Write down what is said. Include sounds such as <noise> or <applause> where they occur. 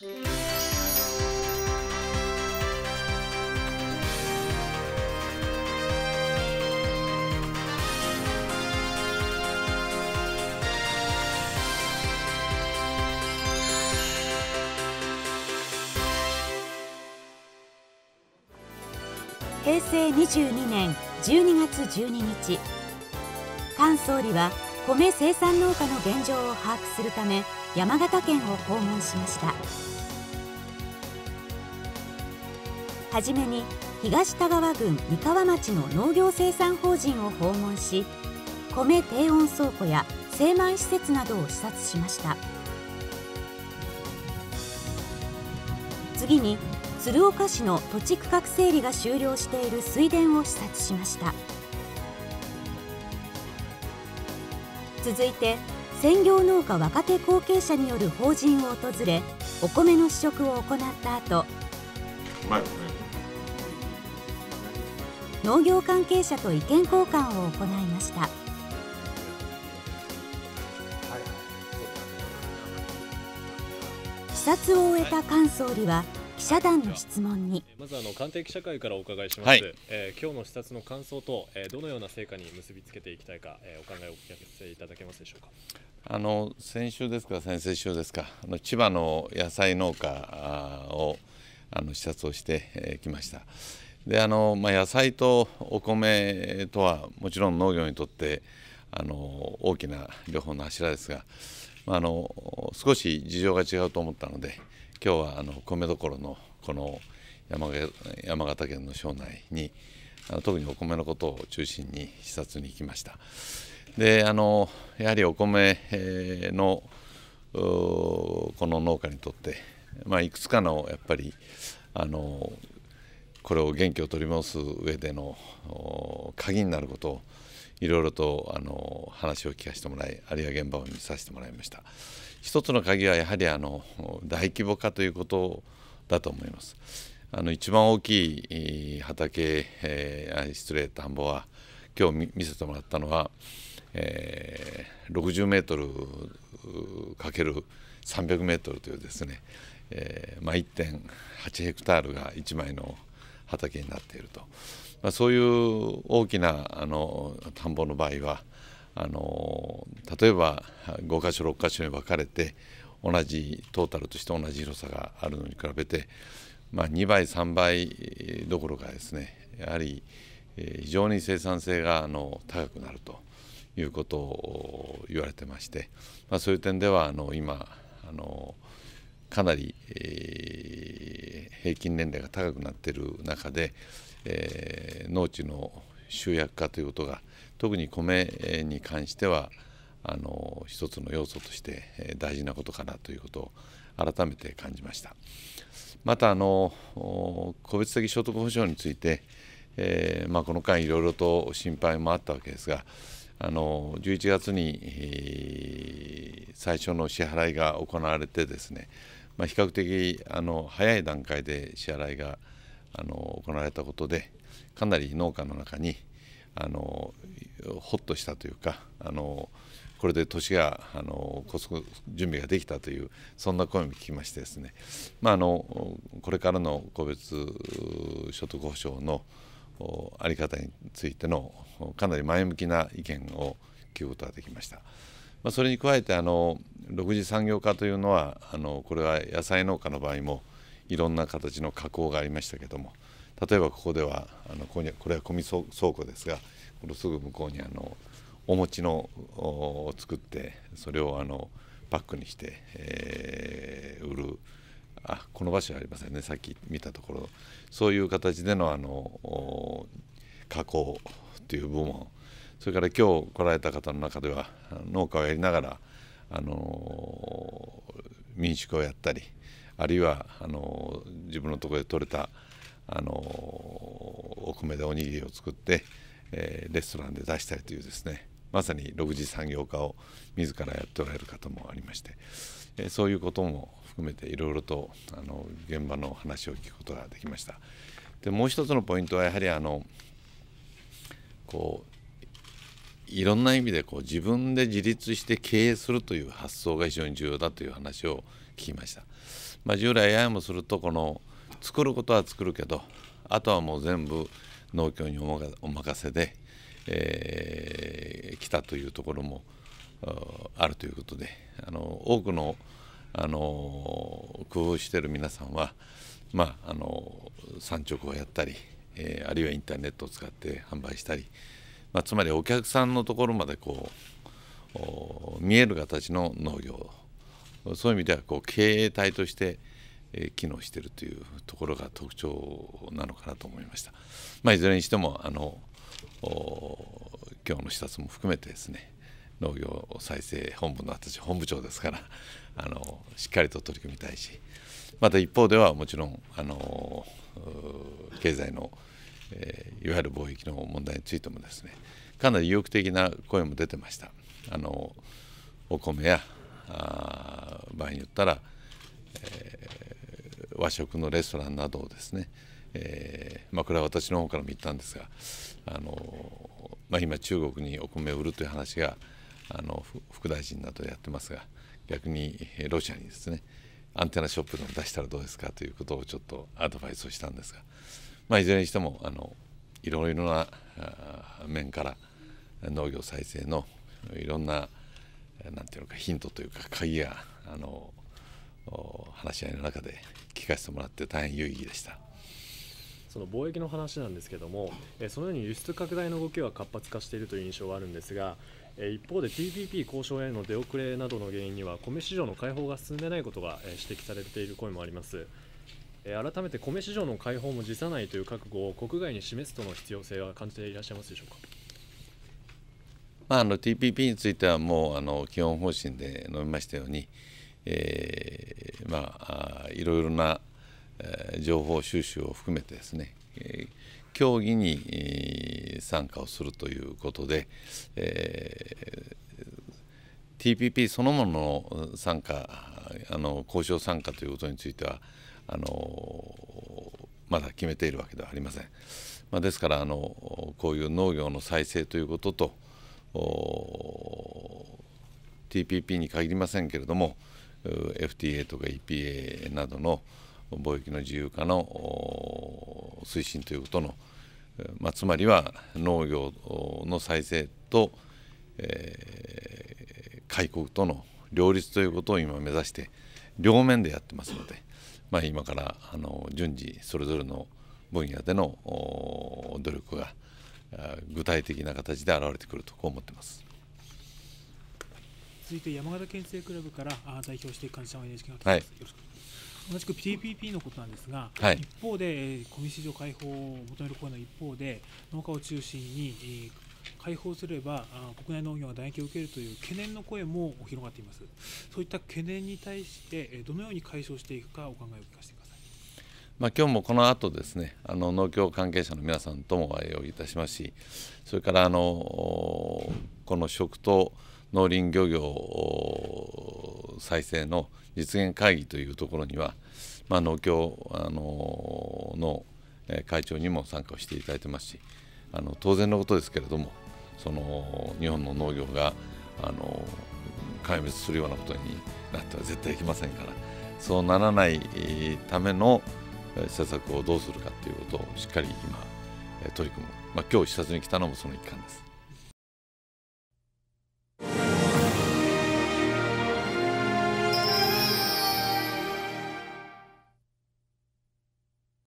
平成22年12月12日菅総理は米生産農家の現状を把握するため山形県を訪問しましたはじめに東田川郡三河町の農業生産法人を訪問し米低温倉庫や精米施設などを視察しました次に鶴岡市の土地区画整理が終了している水田を視察しました続いて専業農家若手後継者による法人を訪れお米の試食を行った後農業関係者と意見交換を行いました視察を終えた菅総理は記者団の質問にまずあの官邸記者会からお伺いします、はい、えー、今日の視察の感想と、えー、どのような成果に結びつけていきたいか、えー、お考えをお聞かせいただけますでしょうかあの先週ですか先々週ですかあの千葉の野菜農家をあの視察をしてき、えー、ましたであの、まあ、野菜とお米とはもちろん農業にとってあの大きな両方の柱ですが、まあ、あの少し事情が違うと思ったので今日はあの米どころのこの山山形県の庄内にあの特にお米のことを中心に視察に行きました。であのやはりお米のこの農家にとって、まあ、いくつかのやっぱりあのこれを元気を取り戻す上での鍵になることをいろいろとあの話を聞かせてもらいあるいは現場を見させてもらいました。一つの鍵はやはりあの大規模化ということだと思います。あの一番大きい畑、えー、失礼田んぼは今日見せてもらったのは、えー、60メートルかける300メートルというですね、えー、まあ、1.8ヘクタールが1枚の畑になっていると、まあ、そういう大きなあの田んぼの場合はあの例えば5箇所6箇所に分かれて同じトータルとして同じ広さがあるのに比べて、まあ、2倍3倍どころかですねやはり非常に生産性があの高くなるということを言われてまして、まあ、そういう点ではあの今あのかなり、えー、平均年齢が高くなっている中で、えー、農地の集約化ということが特に米に関してはあの一つの要素として大事なことかなということを改めて感じましたまたあの個別的所得保障について、えー、まあ、この間いろいろと心配もあったわけですがあの11月に最初の支払いが行われてですね、まあ、比較的あの早い段階で支払いが行われてあの行われたことでかなり農家の中にあのほっとしたというかあのこれで年があのこそ準備ができたというそんな声も聞きましてですね、まあ、あのこれからの個別所得保障の在り方についてのかなり前向きな意見を聞くことができました。まあ、それに加えてあの6次産業化というのはあのこれは野菜農家の場合もいろんな形の加工がありましたけども例えばここではあのここれは見倉庫ですがこのすぐ向こうにあのお餅のを作ってそれをあのパックにして、えー、売るあこの場所はありませんねさっき見たところそういう形でのあの加工という部門それから今日来られた方の中では農家をやりながらあの民宿をやったりあるいはあの自分のところで取れたあのお米でおにぎりを作って、えー、レストランで出したりというですねまさに6次産業化を自らやっておられる方もありまして、えー、そういうことも含めていろいろとあの現場の話を聞くことができました。でもう一つのポイントはやはりあのこういろんな意味でこう自分で自立して経営するという発想が非常に重要だという話を聞きました。まあ、従来ややもするとこの作ることは作るけどあとはもう全部農協にお任せで、えー、来たというところもあるということであの多くのあの工夫してる皆さんは、まあ、あの産直をやったり、えー、あるいはインターネットを使って販売したり、まあ、つまりお客さんのところまでこう見える形の農業そういう意味ではこう経営体として機能しているというところが特徴なのかなと思いました。まあ、いずれにしてもあの今日の視察も含めてですね農業再生本部の私本部長ですから <laughs> あのしっかりと取り組みたいしまた一方ではもちろんあの経済の、えー、いわゆる貿易の問題についてもですねかなり意欲的な声も出てました。あのお米や場合に言ったら、えー、和食のレストランなどをですね、えーまあ、これは私の方からも言ったんですが、あのまあ、今中国にお米を売るという話があの副大臣などやってますが逆にロシアにですねアンテナショップでも出したらどうですかということをちょっとアドバイスをしたんですが、まあ、いずれにしてもあのいろいろな面から農業再生のいろんななんていうのかヒントというか鍵があの話し合いの中で聞かせてもらって大変有意義でした。その貿易の話なんですけども、えそのように輸出拡大の動きは活発化しているという印象はあるんですが、え一方で TPP 交渉への出遅れなどの原因には米市場の開放が進んでないことが、え指摘されている声もあります。え改めて米市場の開放も辞さないという覚悟を国外に示すとの必要性は感じていらっしゃいますでしょうか。まあ、あの TPP についてはもうあの基本方針で述べましたように、えー、まあ、いろいろな情報収集を含めてですね、えー、協議に参加をするということで、えー、TPP そのものの参加あの交渉参加ということについてはあのまだ決めているわけではありません。まあ、ですからあのこういう農業の再生ということと TPP に限りませんけれども FTA とか EPA などの貿易の自由化の推進ということの、まあ、つまりは農業の再生と、えー、開国との両立ということを今目指して両面でやってますので、まあ、今からあの順次それぞれの分野での努力が具体的な形で現れてくるとこう思ってます続いて山形県政クラブから代表していくの者さんを NHK が、はい、同じく TPP のことなんですが、はい、一方で小見市場開放を求める声の一方で農家を中心に開放すれば国内農業が打撃を受けるという懸念の声も広がっていますそういった懸念に対してどのように解消していくかお考えを聞かせてくださいまあ、今日もこの後ですねあの農協関係者の皆さんともお会いをいたしますしそれからあのこの食と農林漁業再生の実現会議というところには、まあ、農協あのの会長にも参加をしていただいてますしあの当然のことですけれどもその日本の農業があの壊滅するようなことになっては絶対いけませんからそうならないための施策をどうするかということをしっかり今取り組む、まあ、今日視察に来たのもその一環です。